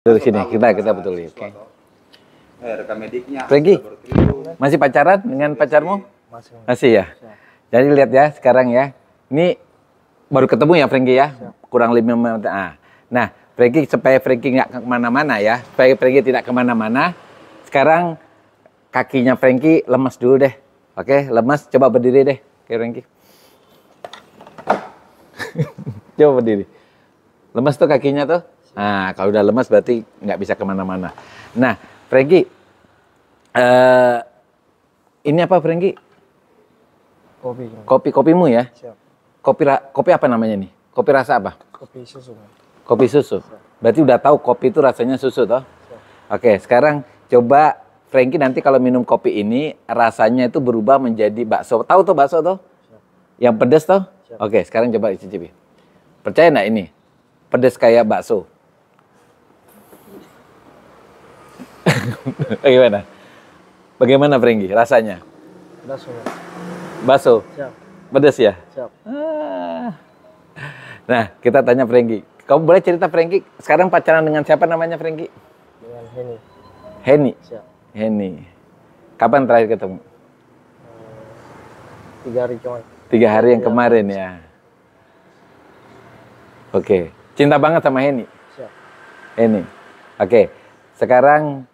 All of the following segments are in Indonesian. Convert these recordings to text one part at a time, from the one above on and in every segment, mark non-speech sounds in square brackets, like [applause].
Dari sini kita kita betulin. Oke. Okay. Eh, mediknya. Regi, masih pacaran dengan pacarmu? Masih. Masih ya. Jadi lihat ya sekarang ya. Ini baru ketemu ya Frankie ya. Kurang lima menit nah. Nah, Frankie supaya Frankie nggak kemana-mana ya. Supaya Frankie tidak kemana-mana. Sekarang kakinya Frankie lemas dulu deh. Oke, lemas Coba berdiri deh. Oke, Frankie. [laughs] Coba berdiri. lemas tuh kakinya tuh. Iya. Nah, kalau udah lemas berarti nggak bisa kemana-mana. Nah, Franky, uh, eh, ini apa Franky? Kopi. Kopi kopimu ya? Siap. Kopi kopi apa namanya nih? Kopi rasa apa? Kopi susu. Kopi susu. Siap. Berarti udah tahu kopi itu rasanya susu toh? Siap. Oke, sekarang coba Franky nanti kalau minum kopi ini rasanya itu berubah menjadi bakso. Tahu tuh bakso toh? Siap. Yang pedes toh? Siap. Oke, sekarang coba dicicipi. Percaya nggak ini? Pedes kayak bakso. [laughs] Eh, Bagaimana? Bagaimana Frenggi rasanya? Baso. Baso. Siap. Pedas ya? Siap. Ah. Nah, kita tanya Frenggi. Kamu boleh cerita Frenggi, sekarang pacaran dengan siapa namanya Frenggi? Dengan Heni. Heni. Siap. Heni. Kapan terakhir ketemu? Eh, tiga hari kemarin. Tiga hari yang kemarin ya. Oke. Okay. Cinta banget sama Heni. Siap. Heni. Oke. Okay. Sekarang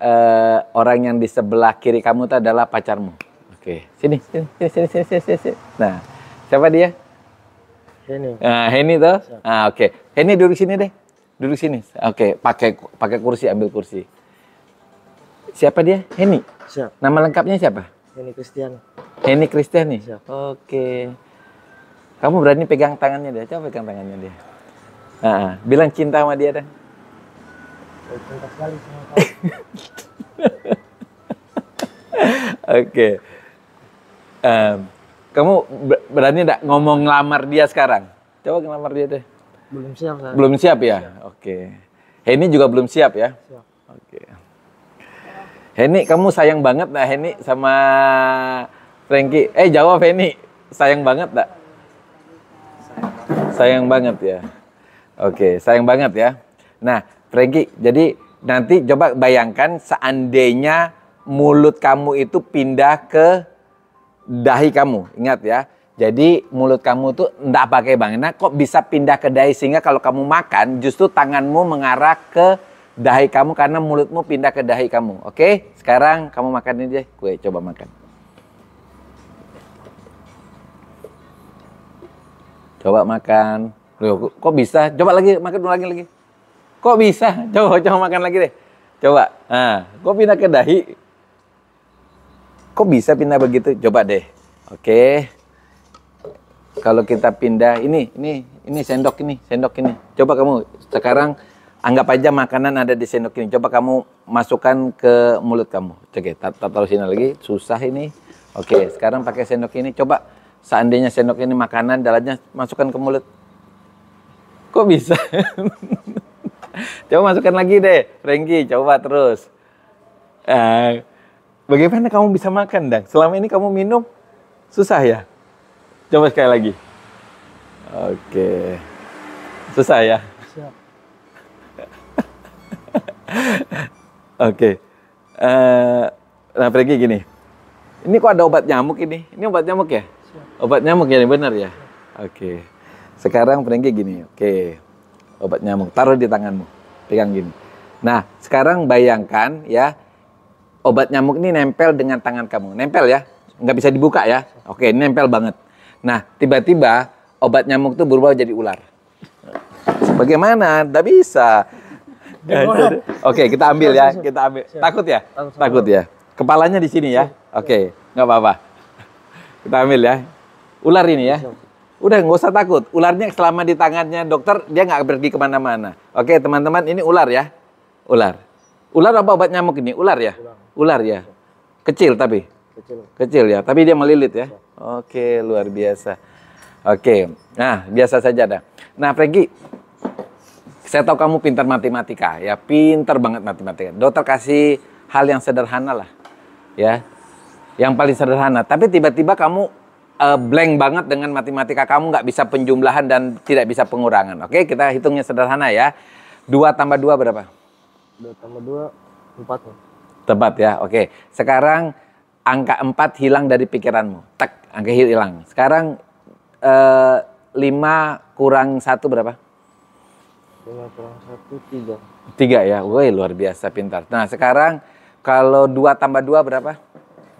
uh, orang yang di sebelah kiri kamu itu adalah pacarmu. Oke, sini, sini, sini, sini, sini, sini, sini. Nah, siapa dia? Heni. Nah, Heni tuh. Ah, oke. Okay. Heni duduk sini deh. Duduk sini. Oke, okay. pakai pakai kursi, ambil kursi. Siapa dia? Heni. Siap. Nama lengkapnya siapa? Heni Kristiani. Heni Kristiani. Siap. Oke. Okay. Kamu berani pegang tangannya dia. Coba pegang tangannya dia. Nah, bilang cinta sama dia deh sekali Oke. Okay. Um, kamu berani enggak ngomong ngelamar dia sekarang? Coba ngelamar dia deh. Belum siap. Saya. Belum siap ya? Oke. Okay. Henny juga belum siap ya? Siap. Oke. Okay. Henny, kamu sayang banget enggak Henny sama Frankie. Eh jawab Henny, sayang banget tak? Sayang banget ya. Oke, okay, sayang banget ya. Nah, Frankie, jadi nanti coba bayangkan seandainya mulut kamu itu pindah ke dahi kamu. Ingat ya. Jadi mulut kamu itu enggak pakai Nah, kok bisa pindah ke dahi sehingga kalau kamu makan justru tanganmu mengarah ke dahi kamu karena mulutmu pindah ke dahi kamu. Oke? Sekarang kamu makan ini deh. Gue coba makan. Coba makan. Loh, kok bisa? Coba lagi, makan lagi lagi. Kok bisa? Coba coba makan lagi deh. Coba. Nah, kok pindah ke dahi? Kok bisa pindah begitu? Coba deh. Oke. Kalau kita pindah ini, ini, ini sendok ini, sendok ini. Coba kamu sekarang anggap aja makanan ada di sendok ini. Coba kamu masukkan ke mulut kamu. Oke, taruh sini lagi. Susah ini. Oke, sekarang pakai sendok ini. Coba seandainya sendok ini makanan, dalamnya masukkan ke mulut. Kok bisa? [laughs] coba masukkan lagi deh, Rengki, coba terus. Uh, bagaimana kamu bisa makan, Dang? Selama ini kamu minum, susah ya? Coba sekali lagi. Oke. Susah ya? [laughs] Oke. okay. Eh, nah, renggi gini. Ini kok ada obat nyamuk ini? Ini obat nyamuk ya? Obat nyamuk ya, benar ya? Oke. Okay. Sekarang Frankie gini, oke. Okay obat nyamuk. Taruh di tanganmu. Pegang gini. Nah, sekarang bayangkan ya, obat nyamuk ini nempel dengan tangan kamu. Nempel ya, nggak bisa dibuka ya. Oke, ini nempel banget. Nah, tiba-tiba obat nyamuk itu berubah jadi ular. Bagaimana? Nggak bisa. Oke, kita ambil ya. Kita ambil. Takut ya? Takut ya. Kepalanya di sini ya. Oke, nggak apa-apa. Kita ambil ya. Ular ini ya. Udah nggak usah takut, ularnya selama di tangannya dokter dia nggak pergi kemana-mana. Oke teman-teman, ini ular ya, ular. Ular apa obat nyamuk ini? Ular ya, ular, ya. Kecil tapi. Kecil. Kecil ya, tapi dia melilit ya. Oke, luar biasa. Oke, nah biasa saja dah. Nah pergi. saya tahu kamu pintar matematika ya, pintar banget matematika. Dokter kasih hal yang sederhana lah, ya, yang paling sederhana. Tapi tiba-tiba kamu uh, blank banget dengan matematika kamu nggak bisa penjumlahan dan tidak bisa pengurangan. Oke, okay? kita hitungnya sederhana ya. Dua tambah dua berapa? Dua tambah dua empat. Tepat ya. Oke. Okay. Sekarang angka empat hilang dari pikiranmu. Tek, angka hilang. Sekarang uh, lima kurang satu berapa? Lima kurang satu tiga. Tiga ya. Woi luar biasa pintar. Nah sekarang kalau dua tambah dua berapa?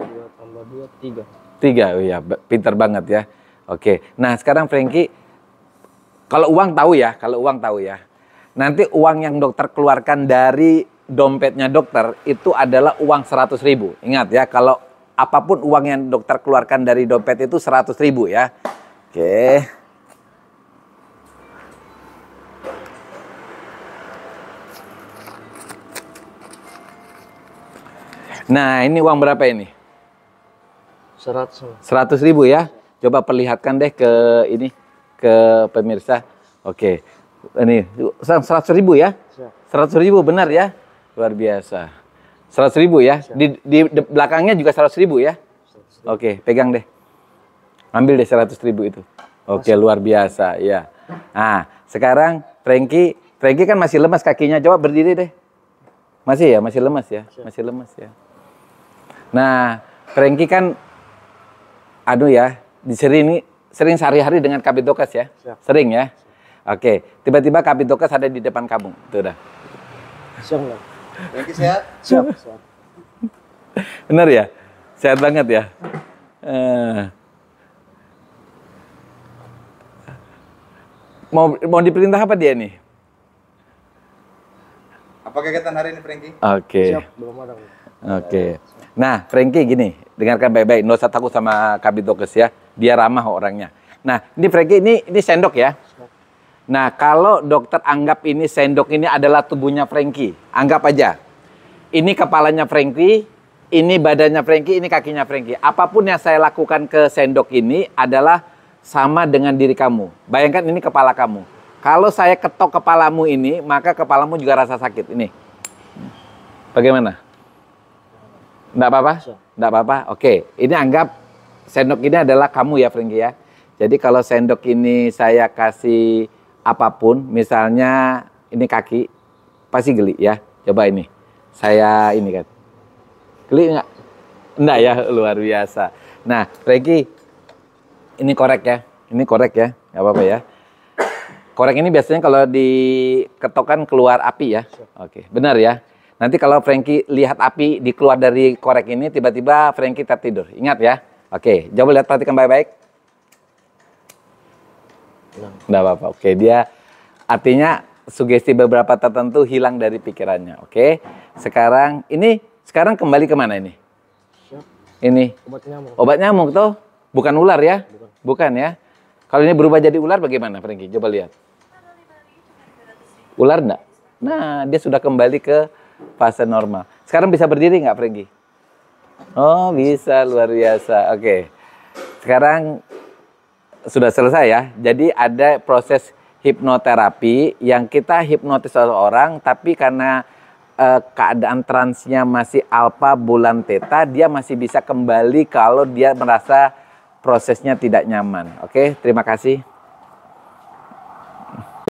Dua tambah dua tiga. Tiga, oh iya, pinter banget ya. Oke, nah sekarang Franky, kalau uang tahu ya, kalau uang tahu ya. Nanti uang yang dokter keluarkan dari dompetnya dokter itu adalah uang seratus ribu. Ingat ya, kalau apapun uang yang dokter keluarkan dari dompet itu seratus ribu ya. Oke. Nah ini uang berapa ini? 100. 100 ribu ya. Coba perlihatkan deh ke ini ke pemirsa. Oke. Ini 100 ribu ya. 100 iya. ribu benar ya. Luar biasa. 100 ribu ya. Iya. Di, di, belakangnya juga 100 ribu ya. Oke, pegang deh. Ambil deh 100 ribu itu. Oke, luar biasa ya. Nah, sekarang Frankie, Frankie kan masih lemas kakinya. Coba berdiri deh. Masih ya, masih lemas ya. Iya. Masih lemas ya. Nah, Frankie kan Aduh ya, disering sering sehari-hari dengan Kapitokas ya. Siap. Sering ya. Oke, tiba-tiba Kapitokas ada di depan kamu. Itu dah. Siap, Bang. sehat. Siap, siap. [laughs] Benar ya? Sehat banget ya? Eh. mau mau diperintah apa dia nih? Apa kegiatan hari ini, Franky? Oke. Okay. Siap, belum ada. Oke. Okay. Nah, Frankie gini, dengarkan baik-baik. Nggak usah takut sama Dokes ya. Dia ramah orangnya. Nah, ini Frankie, ini ini sendok ya. Nah, kalau dokter anggap ini sendok ini adalah tubuhnya Frankie, anggap aja. Ini kepalanya Frankie, ini badannya Frankie, ini kakinya Frankie. Apapun yang saya lakukan ke sendok ini adalah sama dengan diri kamu. Bayangkan ini kepala kamu. Kalau saya ketok kepalamu ini, maka kepalamu juga rasa sakit. Ini. Bagaimana? Enggak apa-apa? Enggak apa-apa. Oke, ini anggap sendok ini adalah kamu ya, Franky ya. Jadi kalau sendok ini saya kasih apapun, misalnya ini kaki, pasti geli ya. Coba ini. Saya ini kan. Geli enggak? Enggak ya, luar biasa. Nah, Franky, ini korek ya. Ini korek ya, enggak apa-apa ya. Korek ini biasanya kalau diketokan keluar api ya. Oke, benar ya? Nanti kalau Frankie lihat api dikeluar dari korek ini, tiba-tiba Frankie tertidur. Ingat ya. Oke, coba lihat perhatikan baik-baik. Nggak apa-apa. Oke, dia artinya sugesti beberapa tertentu hilang dari pikirannya. Oke. Sekarang ini sekarang kembali kemana ini? Ini obat nyamuk. Obat nyamuk tuh bukan ular ya? Bukan, ya? Kalau ini berubah jadi ular bagaimana, Franky? Coba lihat. Ular enggak? Nah, dia sudah kembali ke fase normal. Sekarang bisa berdiri nggak, Frankie? Oh, bisa. Luar biasa. Oke. Okay. Sekarang sudah selesai ya. Jadi ada proses hipnoterapi yang kita hipnotis orang-orang tapi karena eh, keadaan transnya masih alfa bulan teta dia masih bisa kembali kalau dia merasa prosesnya tidak nyaman. Oke, okay? terima kasih.